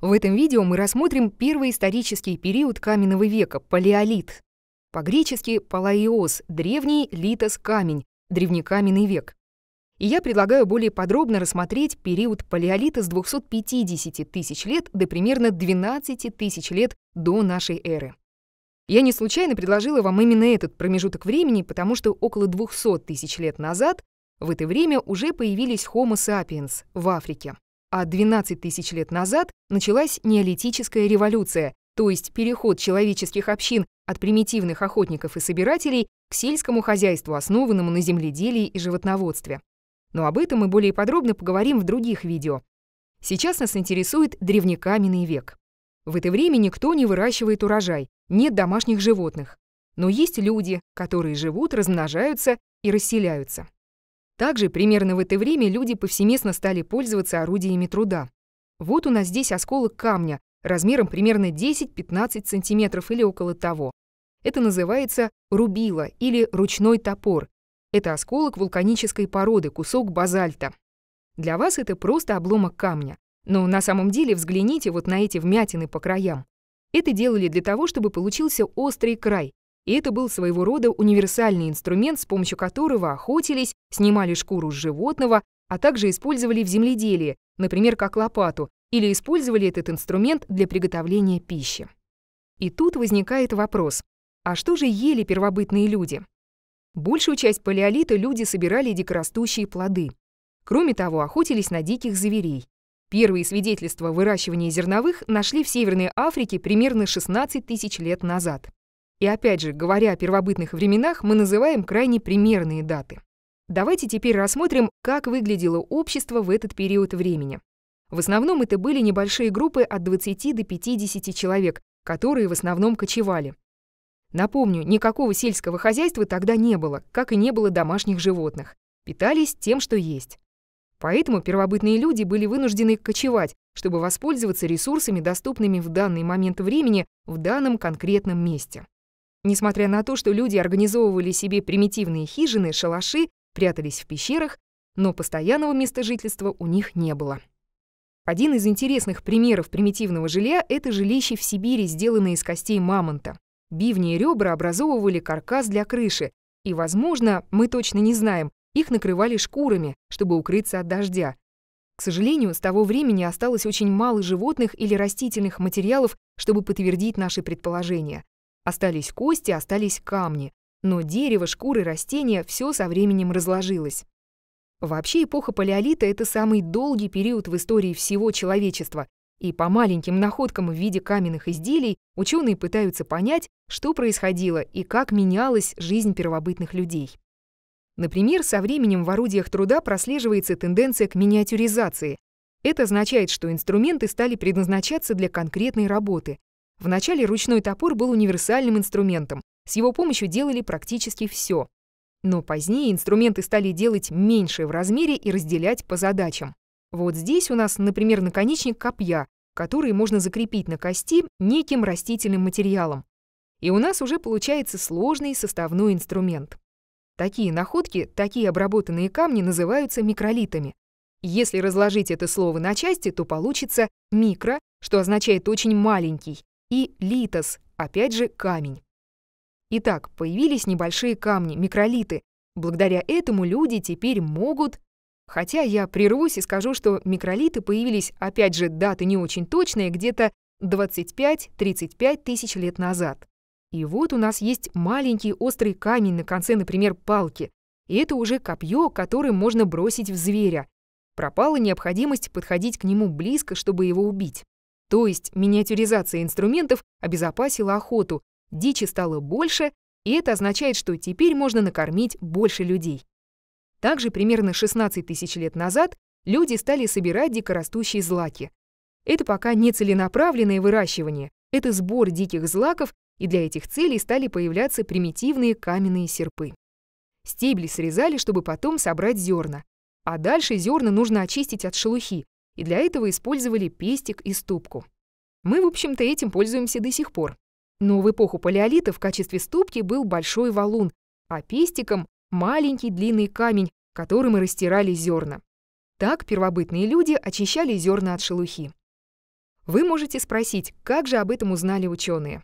В этом видео мы рассмотрим первый исторический период каменного века – палеолит. По-гречески «палаиос» – древний, литос – камень, древнекаменный век. И я предлагаю более подробно рассмотреть период палеолита с 250 тысяч лет до примерно 12 тысяч лет до нашей эры. Я не случайно предложила вам именно этот промежуток времени, потому что около 200 тысяч лет назад в это время уже появились Homo sapiens в Африке а 12 тысяч лет назад началась неолитическая революция, то есть переход человеческих общин от примитивных охотников и собирателей к сельскому хозяйству, основанному на земледелии и животноводстве. Но об этом мы более подробно поговорим в других видео. Сейчас нас интересует древнекаменный век. В это время никто не выращивает урожай, нет домашних животных. Но есть люди, которые живут, размножаются и расселяются. Также примерно в это время люди повсеместно стали пользоваться орудиями труда. Вот у нас здесь осколок камня размером примерно 10-15 см или около того. Это называется рубило или ручной топор. Это осколок вулканической породы, кусок базальта. Для вас это просто обломок камня. Но на самом деле взгляните вот на эти вмятины по краям. Это делали для того, чтобы получился острый край, и это был своего рода универсальный инструмент, с помощью которого охотились, снимали шкуру с животного, а также использовали в земледелии, например, как лопату, или использовали этот инструмент для приготовления пищи. И тут возникает вопрос, а что же ели первобытные люди? Большую часть палеолита люди собирали дикорастущие плоды. Кроме того, охотились на диких зверей. Первые свидетельства выращивания зерновых нашли в Северной Африке примерно 16 тысяч лет назад. И опять же, говоря о первобытных временах, мы называем крайне примерные даты. Давайте теперь рассмотрим, как выглядело общество в этот период времени. В основном это были небольшие группы от 20 до 50 человек, которые в основном кочевали. Напомню, никакого сельского хозяйства тогда не было, как и не было домашних животных. Питались тем, что есть. Поэтому первобытные люди были вынуждены кочевать, чтобы воспользоваться ресурсами, доступными в данный момент времени в данном конкретном месте. Несмотря на то, что люди организовывали себе примитивные хижины, шалаши, прятались в пещерах, но постоянного места жительства у них не было. Один из интересных примеров примитивного жилья — это жилище в Сибири, сделанное из костей мамонта. Бивни и ребра образовывали каркас для крыши, и, возможно, мы точно не знаем, их накрывали шкурами, чтобы укрыться от дождя. К сожалению, с того времени осталось очень мало животных или растительных материалов, чтобы подтвердить наши предположения. Остались кости, остались камни, но дерево, шкуры, растения — все со временем разложилось. Вообще эпоха палеолита — это самый долгий период в истории всего человечества, и по маленьким находкам в виде каменных изделий ученые пытаются понять, что происходило и как менялась жизнь первобытных людей. Например, со временем в орудиях труда прослеживается тенденция к миниатюризации. Это означает, что инструменты стали предназначаться для конкретной работы, Вначале ручной топор был универсальным инструментом, с его помощью делали практически все. Но позднее инструменты стали делать меньше в размере и разделять по задачам. Вот здесь у нас, например, наконечник копья, который можно закрепить на кости неким растительным материалом. И у нас уже получается сложный составной инструмент. Такие находки, такие обработанные камни называются микролитами. Если разложить это слово на части, то получится «микро», что означает «очень маленький», и литос, опять же камень. Итак, появились небольшие камни, микролиты. Благодаря этому люди теперь могут... Хотя я прервусь и скажу, что микролиты появились, опять же, даты не очень точные, где-то 25-35 тысяч лет назад. И вот у нас есть маленький острый камень на конце, например, палки. И это уже копье, которое можно бросить в зверя. Пропала необходимость подходить к нему близко, чтобы его убить. То есть миниатюризация инструментов обезопасила охоту, дичи стало больше, и это означает, что теперь можно накормить больше людей. Также примерно 16 тысяч лет назад люди стали собирать дикорастущие злаки. Это пока не целенаправленное выращивание, это сбор диких злаков, и для этих целей стали появляться примитивные каменные серпы. Стебли срезали, чтобы потом собрать зерна. А дальше зерна нужно очистить от шелухи, и для этого использовали пестик и ступку. Мы, в общем-то, этим пользуемся до сих пор. Но в эпоху палеолита в качестве ступки был большой валун, а пестиком — маленький длинный камень, которым и растирали зерна. Так первобытные люди очищали зерна от шелухи. Вы можете спросить, как же об этом узнали ученые?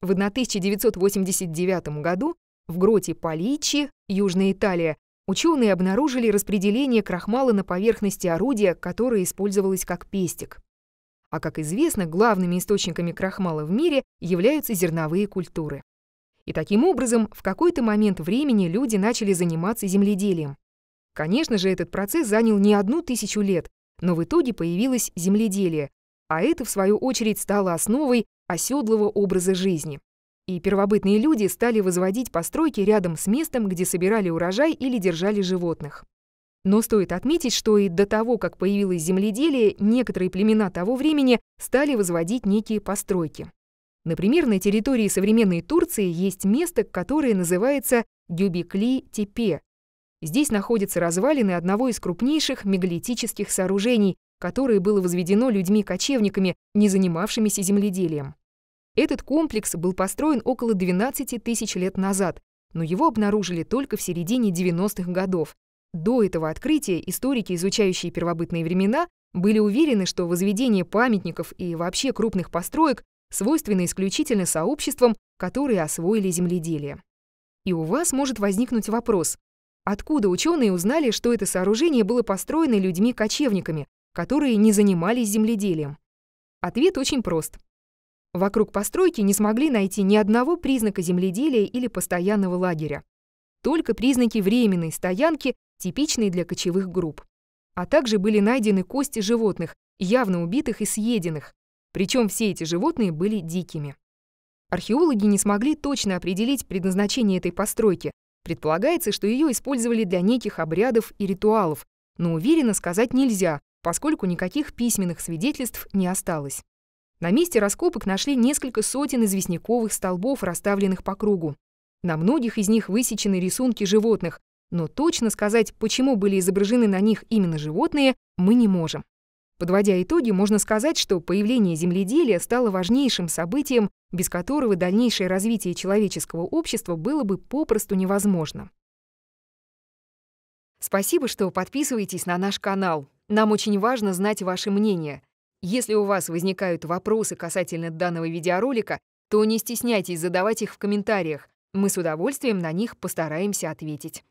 В 1989 году в гроте Паличи, Южная Италия, Ученые обнаружили распределение крахмала на поверхности орудия, которое использовалось как пестик. А как известно, главными источниками крахмала в мире являются зерновые культуры. И таким образом, в какой-то момент времени люди начали заниматься земледелием. Конечно же, этот процесс занял не одну тысячу лет, но в итоге появилось земледелие, а это, в свою очередь, стало основой оседлого образа жизни и первобытные люди стали возводить постройки рядом с местом, где собирали урожай или держали животных. Но стоит отметить, что и до того, как появилось земледелие, некоторые племена того времени стали возводить некие постройки. Например, на территории современной Турции есть место, которое называется Гюбикли-Тепе. Здесь находятся развалины одного из крупнейших мегалитических сооружений, которое было возведено людьми-кочевниками, не занимавшимися земледелием. Этот комплекс был построен около 12 тысяч лет назад, но его обнаружили только в середине 90-х годов. До этого открытия историки, изучающие первобытные времена, были уверены, что возведение памятников и вообще крупных построек свойственно исключительно сообществам, которые освоили земледелие. И у вас может возникнуть вопрос, откуда ученые узнали, что это сооружение было построено людьми-кочевниками, которые не занимались земледелием? Ответ очень прост. Вокруг постройки не смогли найти ни одного признака земледелия или постоянного лагеря. Только признаки временной стоянки, типичные для кочевых групп. А также были найдены кости животных, явно убитых и съеденных. Причем все эти животные были дикими. Археологи не смогли точно определить предназначение этой постройки. Предполагается, что ее использовали для неких обрядов и ритуалов, но уверенно сказать нельзя, поскольку никаких письменных свидетельств не осталось. На месте раскопок нашли несколько сотен известняковых столбов, расставленных по кругу. На многих из них высечены рисунки животных, но точно сказать, почему были изображены на них именно животные, мы не можем. Подводя итоги, можно сказать, что появление земледелия стало важнейшим событием, без которого дальнейшее развитие человеческого общества было бы попросту невозможно. Спасибо, что подписываетесь на наш канал. Нам очень важно знать ваше мнение — если у вас возникают вопросы касательно данного видеоролика, то не стесняйтесь задавать их в комментариях. Мы с удовольствием на них постараемся ответить.